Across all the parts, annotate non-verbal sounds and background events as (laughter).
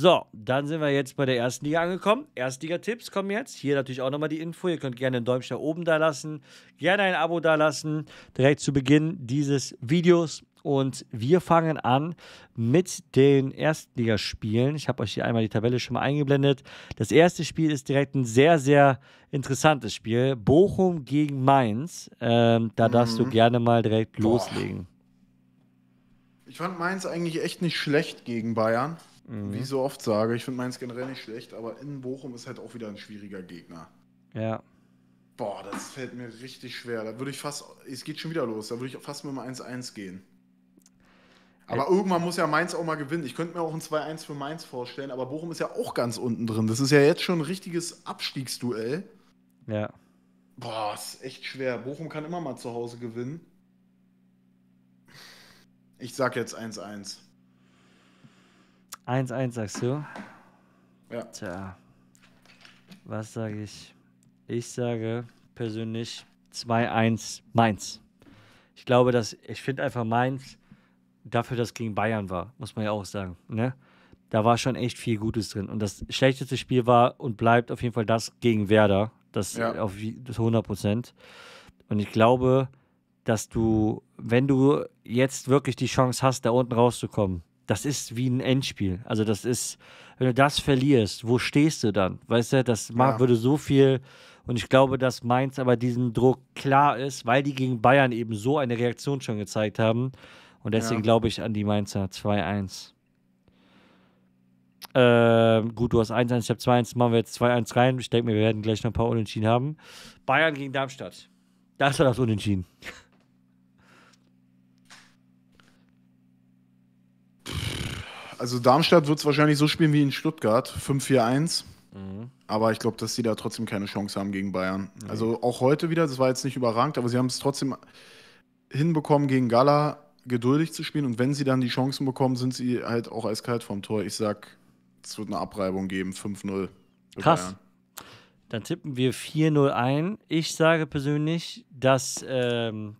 So, dann sind wir jetzt bei der ersten Liga angekommen. Erstliga-Tipps kommen jetzt. Hier natürlich auch nochmal die Info. Ihr könnt gerne ein Däumchen da oben da lassen, gerne ein Abo da lassen, direkt zu Beginn dieses Videos. Und wir fangen an mit den Erstligaspielen. Ich habe euch hier einmal die Tabelle schon mal eingeblendet. Das erste Spiel ist direkt ein sehr, sehr interessantes Spiel. Bochum gegen Mainz. Ähm, da mhm. darfst du mhm. gerne mal direkt Boah. loslegen. Ich fand Mainz eigentlich echt nicht schlecht gegen Bayern. Mhm. Wie so oft sage, ich finde Mainz generell nicht schlecht, aber in Bochum ist halt auch wieder ein schwieriger Gegner. Ja. Boah, das fällt mir richtig schwer. Da würde ich fast, es geht schon wieder los, da würde ich fast mit einem 1-1 gehen. Aber Ey. Äh. irgendwann muss ja Mainz auch mal gewinnen. Ich könnte mir auch ein 2-1 für Mainz vorstellen, aber Bochum ist ja auch ganz unten drin. Das ist ja jetzt schon ein richtiges Abstiegsduell. Ja. Boah, ist echt schwer. Bochum kann immer mal zu Hause gewinnen. Ich sag jetzt 1-1. 1-1 sagst du? Ja. Tja. Was sage ich? Ich sage persönlich 2-1 Mainz. Ich glaube, dass ich finde einfach Mainz dafür, dass gegen Bayern war, muss man ja auch sagen. Ne? Da war schon echt viel Gutes drin. Und das schlechteste Spiel war und bleibt auf jeden Fall das gegen Werder. Das ja. auf das 100 Prozent. Und ich glaube, dass du, wenn du jetzt wirklich die Chance hast, da unten rauszukommen, das ist wie ein Endspiel. Also das ist, wenn du das verlierst, wo stehst du dann? Weißt du, das ja. würde so viel und ich glaube, dass Mainz aber diesen Druck klar ist, weil die gegen Bayern eben so eine Reaktion schon gezeigt haben. Und deswegen ja. glaube ich an die Mainzer 2-1. Äh, gut, du hast 1-1, ich habe 2-1, machen wir jetzt 2-1 rein. Ich denke mir, wir werden gleich noch ein paar Unentschieden haben. Bayern gegen Darmstadt. Das war das Unentschieden. Also Darmstadt wird es wahrscheinlich so spielen wie in Stuttgart, 5-4-1. Mhm. Aber ich glaube, dass sie da trotzdem keine Chance haben gegen Bayern. Mhm. Also auch heute wieder, das war jetzt nicht überrangt, aber sie haben es trotzdem hinbekommen, gegen Gala geduldig zu spielen. Und wenn sie dann die Chancen bekommen, sind sie halt auch eiskalt vom Tor. Ich sag, es wird eine Abreibung geben, 5-0. Krass. Bayern. Dann tippen wir 4-0 ein. Ich sage persönlich, dass ähm,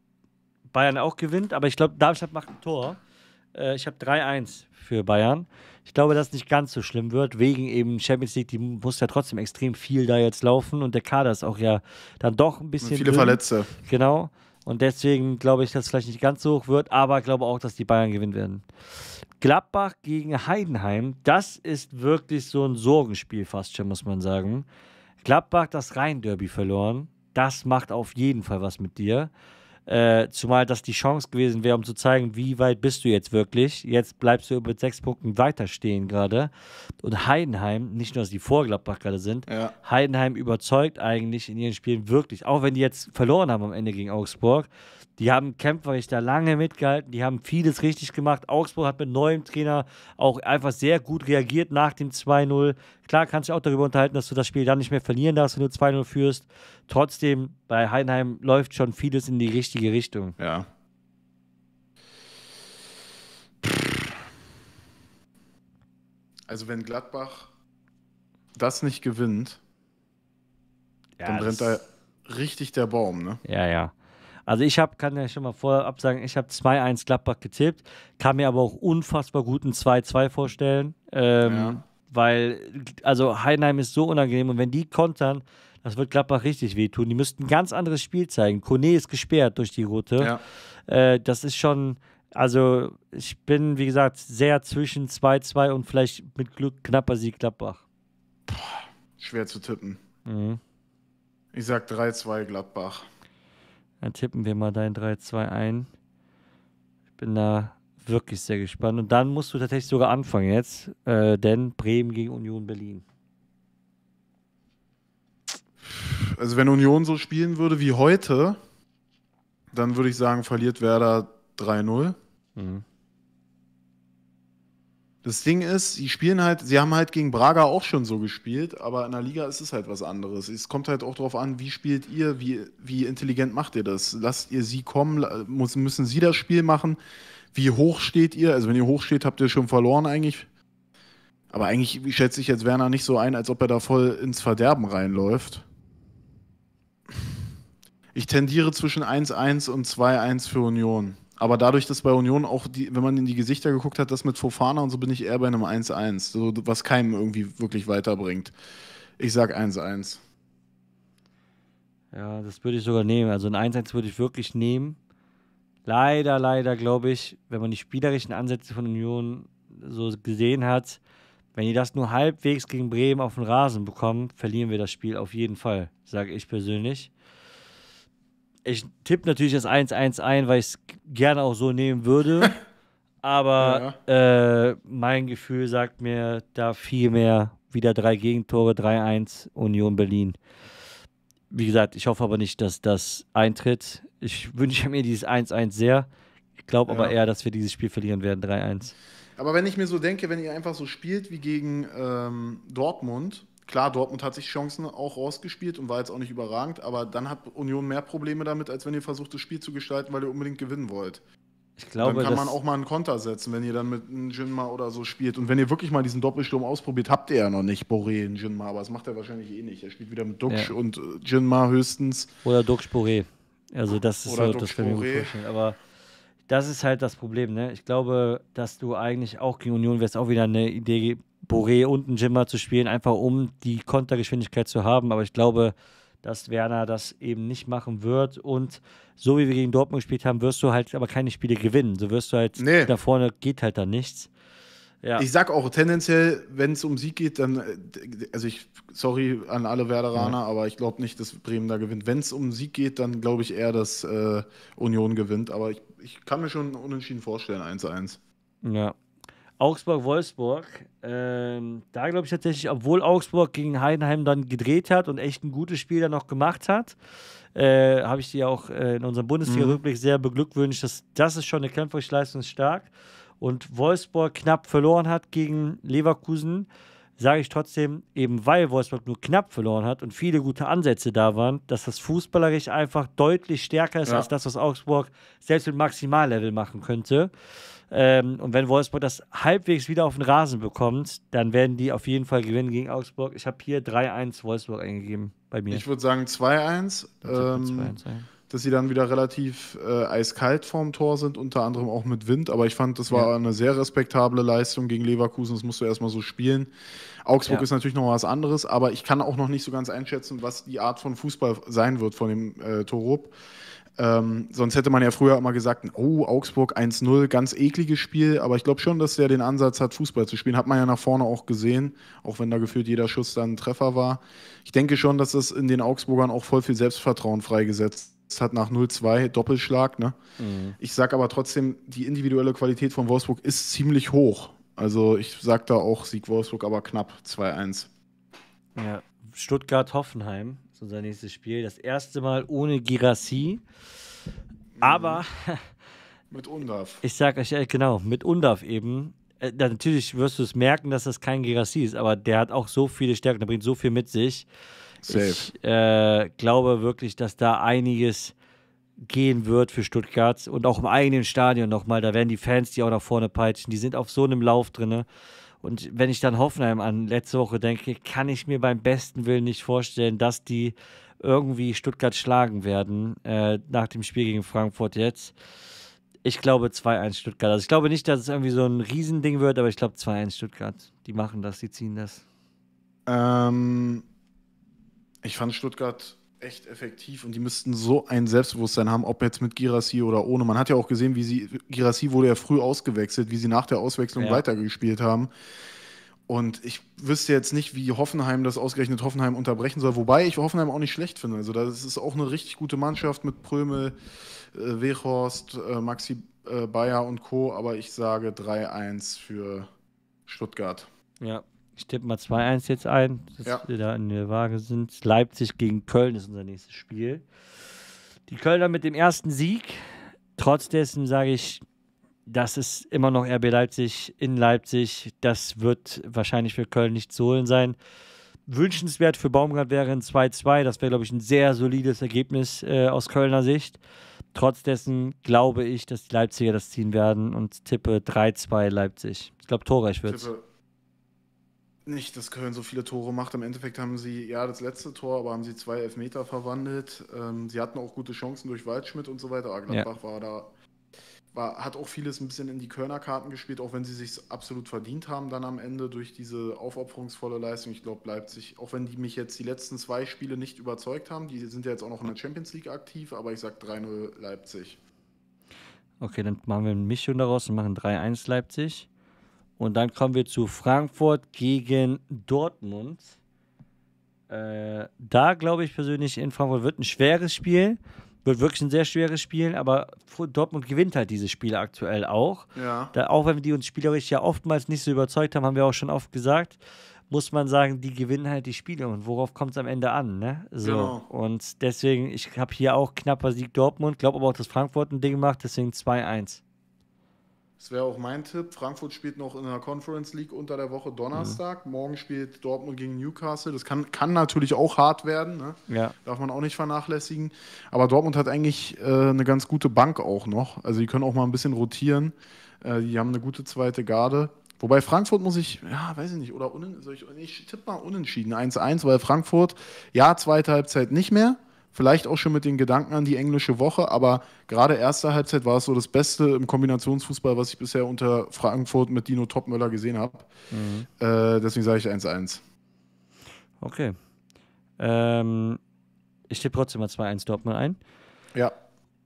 Bayern auch gewinnt, aber ich glaube, Darmstadt macht ein Tor. Äh, ich habe 3-1 für Bayern. Ich glaube, dass es nicht ganz so schlimm wird, wegen eben Champions League, die muss ja trotzdem extrem viel da jetzt laufen und der Kader ist auch ja dann doch ein bisschen. Und viele dünn. Verletzte. Genau. Und deswegen glaube ich, dass es vielleicht nicht ganz so hoch wird, aber glaube auch, dass die Bayern gewinnen werden. Gladbach gegen Heidenheim, das ist wirklich so ein Sorgenspiel fast schon, muss man sagen. Gladbach das Rhein-Derby verloren, das macht auf jeden Fall was mit dir. Äh, zumal das die Chance gewesen wäre, um zu zeigen, wie weit bist du jetzt wirklich. Jetzt bleibst du mit sechs Punkten weiter stehen gerade. Und Heidenheim, nicht nur, dass die vor Gladbach gerade sind, ja. Heidenheim überzeugt eigentlich in ihren Spielen wirklich, auch wenn die jetzt verloren haben am Ende gegen Augsburg. Die haben kämpferisch da lange mitgehalten, die haben vieles richtig gemacht. Augsburg hat mit neuem Trainer auch einfach sehr gut reagiert nach dem 2-0. Klar kannst du auch darüber unterhalten, dass du das Spiel dann nicht mehr verlieren darfst, wenn du 2-0 führst trotzdem bei Heinheim läuft schon vieles in die richtige Richtung. Ja. Also wenn Gladbach das nicht gewinnt, ja, dann brennt da richtig der Baum, ne? Ja, ja. Also ich habe, kann ja schon mal vorab sagen, ich habe 2-1 Gladbach getippt, kann mir aber auch unfassbar guten 2-2 vorstellen. Ähm, ja. Weil, also Heinheim ist so unangenehm und wenn die kontern, das wird Gladbach richtig wehtun. Die müssten ein ganz anderes Spiel zeigen. Kone ist gesperrt durch die Route. Ja. Äh, das ist schon, also ich bin, wie gesagt, sehr zwischen 2-2 und vielleicht mit Glück knapper Sieg Gladbach. schwer zu tippen. Mhm. Ich sag 3-2 Gladbach. Dann tippen wir mal dein 3-2 ein. Ich bin da wirklich sehr gespannt. Und dann musst du tatsächlich sogar anfangen jetzt, äh, denn Bremen gegen Union Berlin also wenn Union so spielen würde wie heute, dann würde ich sagen, verliert Werder 3-0. Mhm. Das Ding ist, sie spielen halt, sie haben halt gegen Braga auch schon so gespielt, aber in der Liga ist es halt was anderes. Es kommt halt auch darauf an, wie spielt ihr, wie, wie intelligent macht ihr das? Lasst ihr sie kommen, muss, müssen sie das Spiel machen? Wie hoch steht ihr? Also wenn ihr hoch steht, habt ihr schon verloren eigentlich. Aber eigentlich schätze ich jetzt Werner nicht so ein, als ob er da voll ins Verderben reinläuft. Ich tendiere zwischen 1-1 und 2-1 für Union. Aber dadurch, dass bei Union auch, die, wenn man in die Gesichter geguckt hat, das mit Fofana und so, bin ich eher bei einem 1-1, so, was keinem irgendwie wirklich weiterbringt. Ich sag 1-1. Ja, das würde ich sogar nehmen. Also ein 1-1 würde ich wirklich nehmen. Leider, leider glaube ich, wenn man die spielerischen Ansätze von Union so gesehen hat, wenn die das nur halbwegs gegen Bremen auf den Rasen bekommen, verlieren wir das Spiel auf jeden Fall, sage ich persönlich ich tippe natürlich das 1-1 ein, weil ich es gerne auch so nehmen würde. (laughs) aber ja. äh, mein Gefühl sagt mir da viel mehr. Wieder drei Gegentore, 3-1 Union Berlin. Wie gesagt, ich hoffe aber nicht, dass das eintritt. Ich wünsche mir dieses 1-1 sehr. Ich glaube ja. aber eher, dass wir dieses Spiel verlieren werden, 3-1. Aber wenn ich mir so denke, wenn ihr einfach so spielt wie gegen ähm, Dortmund, Klar, Dortmund hat sich Chancen auch rausgespielt und war jetzt auch nicht überragend, aber dann hat Union mehr Probleme damit, als wenn ihr versucht, das Spiel zu gestalten, weil ihr unbedingt gewinnen wollt. Ich glaube, dann kann man auch mal einen Konter setzen, wenn ihr dann mit einem Jinma oder so spielt. Und wenn ihr wirklich mal diesen Doppelsturm ausprobiert, habt ihr ja noch nicht Boré in Jinma, aber das macht er wahrscheinlich eh nicht. Er spielt wieder mit Duxch ja. und äh, Jinma höchstens. Oder Duxch Boré. Also das ist oder so, das kann ich mir vorstellen. Aber das ist halt das Problem, ne? Ich glaube, dass du eigentlich auch gegen Union wirst auch wieder eine Idee Boré und ein Jimmer zu spielen, einfach um die Kontergeschwindigkeit zu haben. Aber ich glaube, dass Werner das eben nicht machen wird. Und so wie wir gegen Dortmund gespielt haben, wirst du halt aber keine Spiele gewinnen. So wirst du halt, nee. da vorne geht halt dann nichts. Ja. Ich sag auch tendenziell, wenn es um Sieg geht, dann, also ich, sorry an alle Werderaner, ja. aber ich glaube nicht, dass Bremen da gewinnt. Wenn es um Sieg geht, dann glaube ich eher, dass äh, Union gewinnt. Aber ich, ich kann mir schon unentschieden vorstellen, 1-1. Ja, Augsburg-Wolfsburg. Ähm, da glaube ich tatsächlich, obwohl Augsburg gegen Heidenheim dann gedreht hat und echt ein gutes Spiel dann noch gemacht hat, äh, habe ich die auch äh, in unserem Bundesliga-Rückblick mhm. sehr beglückwünscht. Dass, das ist schon eine kämpferische Leistung stark. Und Wolfsburg knapp verloren hat gegen Leverkusen sage ich trotzdem, eben weil Wolfsburg nur knapp verloren hat und viele gute Ansätze da waren, dass das fußballerisch einfach deutlich stärker ist ja. als das, was Augsburg selbst mit Maximallevel machen könnte. Ähm, und wenn Wolfsburg das halbwegs wieder auf den Rasen bekommt, dann werden die auf jeden Fall gewinnen gegen Augsburg. Ich habe hier 3-1 Wolfsburg eingegeben bei mir. Ich würde sagen 2-1. Ähm, 2-1 dass sie dann wieder relativ äh, eiskalt vorm Tor sind, unter anderem auch mit Wind. Aber ich fand, das war ja. eine sehr respektable Leistung gegen Leverkusen. Das musst du erstmal so spielen. Augsburg ja. ist natürlich noch was anderes, aber ich kann auch noch nicht so ganz einschätzen, was die Art von Fußball sein wird von dem äh, Torup. Ähm, sonst hätte man ja früher immer gesagt, oh, Augsburg 1-0, ganz ekliges Spiel, aber ich glaube schon, dass der den Ansatz hat, Fußball zu spielen. Hat man ja nach vorne auch gesehen, auch wenn da gefühlt jeder Schuss dann ein Treffer war. Ich denke schon, dass das in den Augsburgern auch voll viel Selbstvertrauen freigesetzt es hat nach 0-2 Doppelschlag. Ne? Mhm. Ich sage aber trotzdem, die individuelle Qualität von Wolfsburg ist ziemlich hoch. Also ich sage da auch Sieg Wolfsburg, aber knapp 2-1. Ja, Stuttgart-Hoffenheim ist unser nächstes Spiel. Das erste Mal ohne Girassi. Aber. Mhm. (laughs) mit Undav. Ich sage euch ehrlich, genau, mit Undav eben. Äh, natürlich wirst du es merken, dass das kein Girassi ist, aber der hat auch so viele Stärken, der bringt so viel mit sich. Safe. Ich äh, glaube wirklich, dass da einiges gehen wird für Stuttgart und auch im eigenen Stadion nochmal. Da werden die Fans, die auch nach vorne peitschen, die sind auf so einem Lauf drin. Und wenn ich dann Hoffenheim an letzte Woche denke, kann ich mir beim besten Willen nicht vorstellen, dass die irgendwie Stuttgart schlagen werden äh, nach dem Spiel gegen Frankfurt jetzt. Ich glaube 2-1 Stuttgart. Also ich glaube nicht, dass es irgendwie so ein Riesending wird, aber ich glaube 2-1 Stuttgart. Die machen das, die ziehen das. Ähm, ich fand Stuttgart echt effektiv und die müssten so ein Selbstbewusstsein haben, ob jetzt mit Girassi oder ohne. Man hat ja auch gesehen, wie sie, Girassi wurde ja früh ausgewechselt, wie sie nach der Auswechslung ja. weitergespielt haben. Und ich wüsste jetzt nicht, wie Hoffenheim das ausgerechnet Hoffenheim unterbrechen soll, wobei ich Hoffenheim auch nicht schlecht finde. Also das ist auch eine richtig gute Mannschaft mit Prömel, äh, Wehorst, äh, Maxi äh, Bayer und Co. Aber ich sage 3-1 für Stuttgart. Ja, ich tippe mal 2-1 jetzt ein, dass ja. wir da in der Waage sind. Leipzig gegen Köln ist unser nächstes Spiel. Die Kölner mit dem ersten Sieg. Trotz sage ich, das ist immer noch RB Leipzig in Leipzig. Das wird wahrscheinlich für Köln nicht zu holen sein. Wünschenswert für Baumgart wäre ein 2-2. Das wäre, glaube ich, ein sehr solides Ergebnis äh, aus Kölner Sicht. Trotz glaube ich, dass die Leipziger das ziehen werden und tippe 3-2 Leipzig. Ich glaube, torreich wird es nicht, dass Köln so viele Tore macht. Im Endeffekt haben sie, ja, das letzte Tor, aber haben sie zwei Elfmeter verwandelt. Ähm, sie hatten auch gute Chancen durch Waldschmidt und so weiter. Aber Gladbach ja. war da, war, hat auch vieles ein bisschen in die Kölner Karten gespielt, auch wenn sie sich absolut verdient haben dann am Ende durch diese aufopferungsvolle Leistung. Ich glaube, Leipzig, auch wenn die mich jetzt die letzten zwei Spiele nicht überzeugt haben, die sind ja jetzt auch noch in der Champions League aktiv, aber ich sage 3-0 Leipzig. Okay, dann machen wir einen Mission daraus und machen 3-1 Leipzig. Und dann kommen wir zu Frankfurt gegen Dortmund. Äh, da glaube ich persönlich, in Frankfurt wird ein schweres Spiel. Wird wirklich ein sehr schweres Spiel, aber Dortmund gewinnt halt diese Spiele aktuell auch. Ja. Da, auch wenn die uns spielerisch ja oftmals nicht so überzeugt haben, haben wir auch schon oft gesagt, muss man sagen, die gewinnen halt die Spiele und worauf kommt es am Ende an, ne? So. Genau. Und deswegen, ich habe hier auch knapper Sieg Dortmund, glaube aber auch, dass Frankfurt ein Ding macht, deswegen 2-1. Das wäre auch mein Tipp. Frankfurt spielt noch in der Conference League unter der Woche Donnerstag. Mhm. Morgen spielt Dortmund gegen Newcastle. Das kann, kann natürlich auch hart werden. Ne? Ja. Darf man auch nicht vernachlässigen. Aber Dortmund hat eigentlich äh, eine ganz gute Bank auch noch. Also die können auch mal ein bisschen rotieren. Äh, die haben eine gute zweite Garde. Wobei Frankfurt muss ich, ja, weiß ich nicht, oder unen, ich, ich tippe mal unentschieden 1-1, weil Frankfurt, ja, zweite Halbzeit nicht mehr. Vielleicht auch schon mit den Gedanken an die englische Woche, aber gerade erste Halbzeit war es so das Beste im Kombinationsfußball, was ich bisher unter Frankfurt mit Dino Topmöller gesehen habe. Mhm. Äh, deswegen sage ich 1-1. Okay. Ähm, ich tippe trotzdem mal 2-1 Dortmund ein. Ja.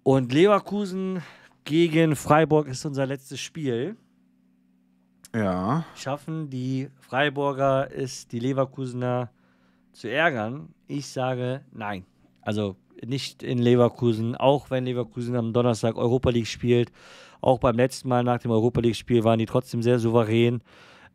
Und Leverkusen gegen Freiburg ist unser letztes Spiel. Ja. Schaffen die Freiburger es, die Leverkusener zu ärgern? Ich sage nein also nicht in Leverkusen, auch wenn Leverkusen am Donnerstag Europa League spielt. Auch beim letzten Mal nach dem Europa League-Spiel waren die trotzdem sehr souverän.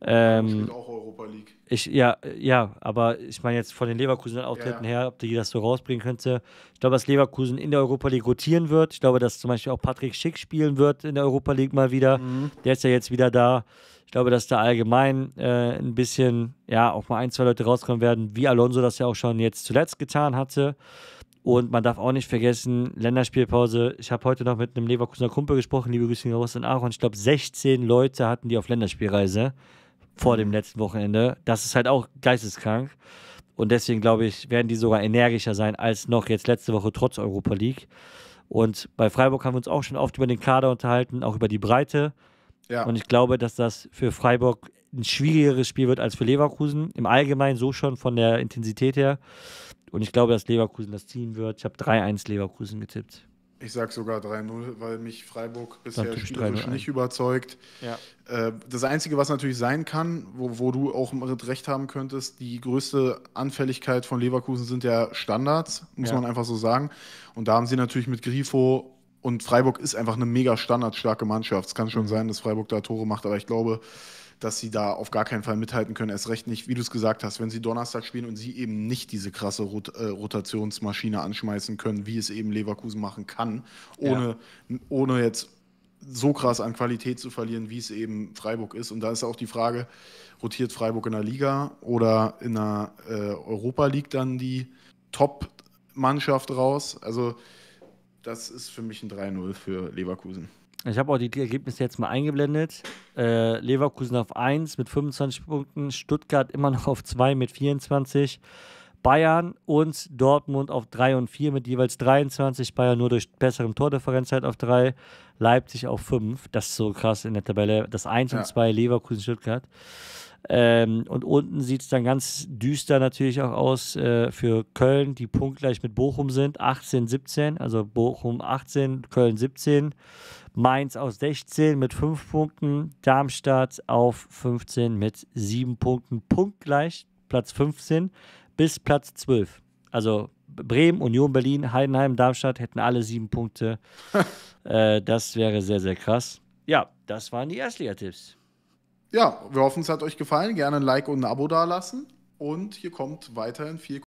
Ähm, ja, ähm, auch Europa League. Ich, ja, ja, aber ich meine jetzt von den Leverkusen-Auftritten ja, ja. her, ob die das so rausbringen könnte. Ich glaube, dass Leverkusen in der Europa League rotieren wird. Ich glaube, dass zum Beispiel auch Patrick Schick spielen wird in der Europa League mal wieder. Mhm. Der ist ja jetzt wieder da. Ich glaube, dass da allgemein äh, ein bisschen, ja, auch mal ein, zwei Leute rauskommen werden, wie Alonso das ja auch schon jetzt zuletzt getan hatte. Und man darf auch nicht vergessen, Länderspielpause. Ich habe heute noch mit einem Leverkusener Kumpel gesprochen, liebe Grüße raus an Aachen. Ich glaube, 16 Leute hatten die auf Länderspielreise vor dem mhm. letzten Wochenende. Das ist halt auch geisteskrank. Und deswegen, glaube ich, werden die sogar energischer sein als noch jetzt letzte Woche trotz Europa League. Und bei Freiburg haben wir uns auch schon oft über den Kader unterhalten, auch über die Breite. Ja. Und ich glaube, dass das für Freiburg ein schwierigeres Spiel wird als für Leverkusen. Im Allgemeinen so schon von der Intensität her. Und ich glaube, dass Leverkusen das ziehen wird. Ich habe 3-1 Leverkusen getippt. Ich sage sogar 3-0, weil mich Freiburg bisher spielerisch nicht überzeugt. Ja. Äh, das Einzige, was natürlich sein kann, wo, wo du auch recht haben könntest, die größte Anfälligkeit von Leverkusen sind ja Standards, muss ja. man einfach so sagen. Und da haben sie natürlich mit Grifo und Freiburg ist einfach eine mega standardstarke Mannschaft. Es kann schon mhm. sein, dass Freiburg da Tore macht, aber ich glaube, dass sie da auf gar keinen Fall mithalten können. Erst recht nicht, wie du es gesagt hast, wenn sie Donnerstag spielen und sie eben nicht diese krasse Rot äh, Rotationsmaschine anschmeißen können, wie es eben Leverkusen machen kann, ohne, ja. ohne jetzt so krass an Qualität zu verlieren, wie es eben Freiburg ist. Und da ist auch die Frage, rotiert Freiburg in der Liga oder in der äh, Europa League dann die Top-Mannschaft raus? Also das ist für mich ein 3-0 für Leverkusen. Ich habe auch die Ergebnisse jetzt mal eingeblendet. Äh, Leverkusen auf 1 mit 25 Punkten, Stuttgart immer noch auf 2 mit 24, Bayern und Dortmund auf 3 und 4 mit jeweils 23, Bayern nur durch bessere Tordifferenz halt auf 3, Leipzig auf 5. Das ist so krass in der Tabelle. Das 1 ja. und 2 Leverkusen, Stuttgart. Ähm, und unten sieht es dann ganz düster natürlich auch aus äh, für Köln, die punktgleich mit Bochum sind. 18, 17, also Bochum 18, Köln 17. Mainz aus 16 mit 5 Punkten, Darmstadt auf 15 mit 7 Punkten, punktgleich Platz 15 bis Platz 12. Also Bremen, Union Berlin, Heidenheim, Darmstadt hätten alle 7 Punkte. (laughs) äh, das wäre sehr, sehr krass. Ja, das waren die Erstliga-Tipps. Ja, wir hoffen, es hat euch gefallen. Gerne ein Like und ein Abo dalassen. Und hier kommt weiterhin viel